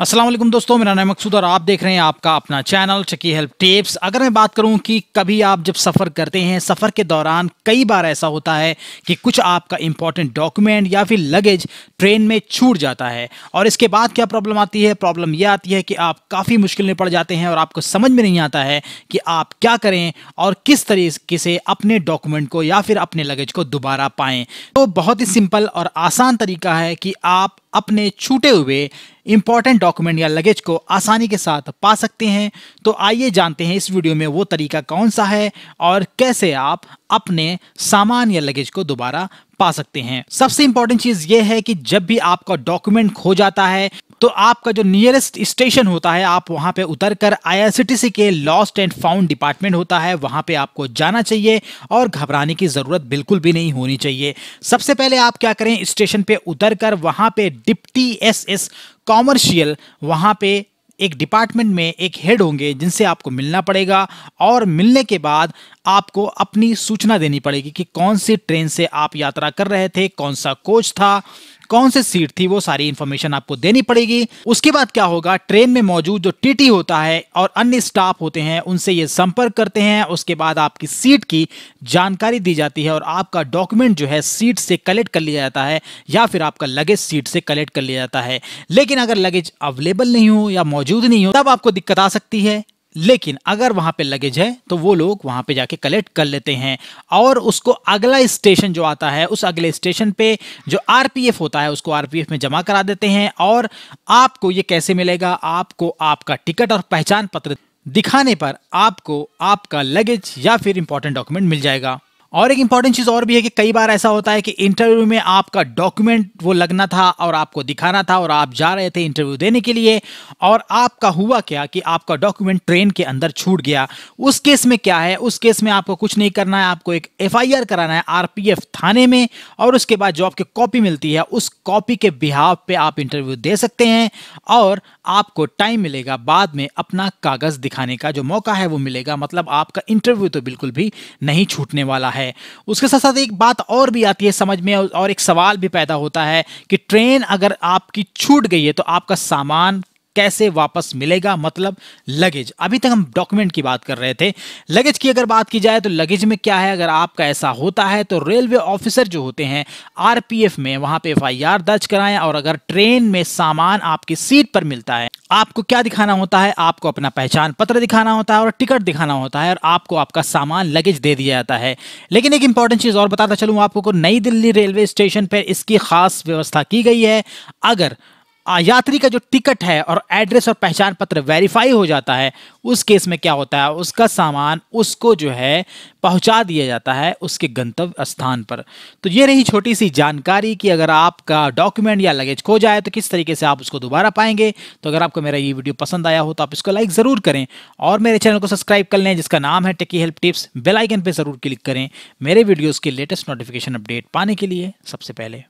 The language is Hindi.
असलम दोस्तों मेरा नाम मकसूद और आप देख रहे हैं आपका अपना चैनल चकी हेल्प टिप्स अगर मैं बात करूं कि कभी आप जब सफ़र करते हैं सफ़र के दौरान कई बार ऐसा होता है कि कुछ आपका इंपॉर्टेंट डॉक्यूमेंट या फिर लगेज ट्रेन में छूट जाता है और इसके बाद क्या प्रॉब्लम आती है प्रॉब्लम यह आती है कि आप काफ़ी मुश्किल में पड़ जाते हैं और आपको समझ में नहीं आता है कि आप क्या करें और किस तरीके से अपने डॉक्यूमेंट को या फिर अपने लगेज को दोबारा पाएँ तो बहुत ही सिंपल और आसान तरीका है कि आप अपने छूटे हुए इंपॉर्टेंट डॉक्यूमेंट या लगेज को आसानी के साथ पा सकते हैं तो आइए जानते हैं इस वीडियो में वो तरीका कौन सा है और कैसे आप अपने सामान या लगेज को दोबारा पा सकते हैं सबसे इंपॉर्टेंट चीज ये है कि जब भी आपका डॉक्यूमेंट खो जाता है तो आपका जो नियरेस्ट स्टेशन होता है आप वहां पे उतर कर आईआरसीटीसी के लॉस्ट एंड फाउंड डिपार्टमेंट होता है वहां पे आपको जाना चाहिए और घबराने की जरूरत बिल्कुल भी नहीं होनी चाहिए सबसे पहले आप क्या करें स्टेशन पे उतर कर वहां पे डिप्टी एस एस कॉमर्शियल वहां पे एक डिपार्टमेंट में एक हेड होंगे जिनसे आपको मिलना पड़ेगा और मिलने के बाद आपको अपनी सूचना देनी पड़ेगी कि कौन सी ट्रेन से आप यात्रा कर रहे थे कौन सा कोच था कौन से सीट थी वो सारी इंफॉर्मेशन आपको देनी पड़ेगी उसके बाद क्या होगा ट्रेन में मौजूद जो टीटी होता है और अन्य स्टाफ होते हैं उनसे ये संपर्क करते हैं उसके बाद आपकी सीट की जानकारी दी जाती है और आपका डॉक्यूमेंट जो है सीट से कलेक्ट कर लिया जाता है या फिर आपका लगेज सीट से कलेक्ट कर लिया जाता है लेकिन अगर लगेज अवेलेबल नहीं हो या मौजूद नहीं हो तब आपको दिक्कत आ सकती है लेकिन अगर वहां पे लगेज है तो वो लोग वहां पे जाके कलेक्ट कर लेते हैं और उसको अगला स्टेशन जो आता है उस अगले स्टेशन पे जो आरपीएफ होता है उसको आरपीएफ में जमा करा देते हैं और आपको ये कैसे मिलेगा आपको आपका टिकट और पहचान पत्र दिखाने पर आपको आपका लगेज या फिर इंपॉर्टेंट डॉक्यूमेंट मिल जाएगा और एक इंपॉर्टेंट चीज़ और भी है कि कई बार ऐसा होता है कि इंटरव्यू में आपका डॉक्यूमेंट वो लगना था और आपको दिखाना था और आप जा रहे थे इंटरव्यू देने के लिए और आपका हुआ क्या कि आपका डॉक्यूमेंट ट्रेन के अंदर छूट गया उस केस में क्या है उस केस में आपको कुछ नहीं करना है आपको एक एफ कराना है आर थाने में और उसके बाद जो आपकी कॉपी मिलती है उस कॉपी के बिहाव पर आप इंटरव्यू दे सकते हैं और आपको टाइम मिलेगा बाद में अपना कागज़ दिखाने का जो मौका है वो मिलेगा मतलब आपका इंटरव्यू तो बिल्कुल भी नहीं छूटने वाला है है उसके साथ साथ एक बात और भी आती है समझ में और एक सवाल भी पैदा होता है कि ट्रेन अगर आपकी छूट गई है तो आपका सामान कैसे वापस मिलेगा मतलब लगेज अभी तक हम डॉक्यूमेंट की बात कर रहे थे लगेज की अगर बात की जाए तो लगेज में क्या है अगर आपका ऐसा होता है तो रेलवे ऑफिसर जो होते हैं आरपीएफ में वहां पे एफआईआर दर्ज कराएं और अगर ट्रेन में सामान आपकी सीट पर मिलता है आपको क्या दिखाना होता है आपको अपना पहचान पत्र दिखाना होता है और टिकट दिखाना होता है और आपको आपका सामान लगेज दे दिया जाता है लेकिन एक इंपॉर्टेंट चीज़ और बताता चलूँ आपको नई दिल्ली रेलवे स्टेशन पर इसकी खास व्यवस्था की गई है अगर यात्री का जो टिकट है और एड्रेस और पहचान पत्र वेरीफाई हो जाता है उस केस में क्या होता है उसका सामान उसको जो है पहुंचा दिया जाता है उसके गंतव्य स्थान पर तो ये रही छोटी सी जानकारी कि अगर आपका डॉक्यूमेंट या लगेज खो जाए तो किस तरीके से आप उसको दोबारा पाएंगे तो अगर आपको मेरा ये वीडियो पसंद आया हो तो आप इसको लाइक ज़रूर करें और मेरे चैनल को सब्सक्राइब कर लें जिसका नाम है टेकी हेल्प टिप्स बेलाइकन पर ज़रूर क्लिक करें मेरे वीडियोज़ के लेटेस्ट नोटिफिकेशन अपडेट पाने के लिए सबसे पहले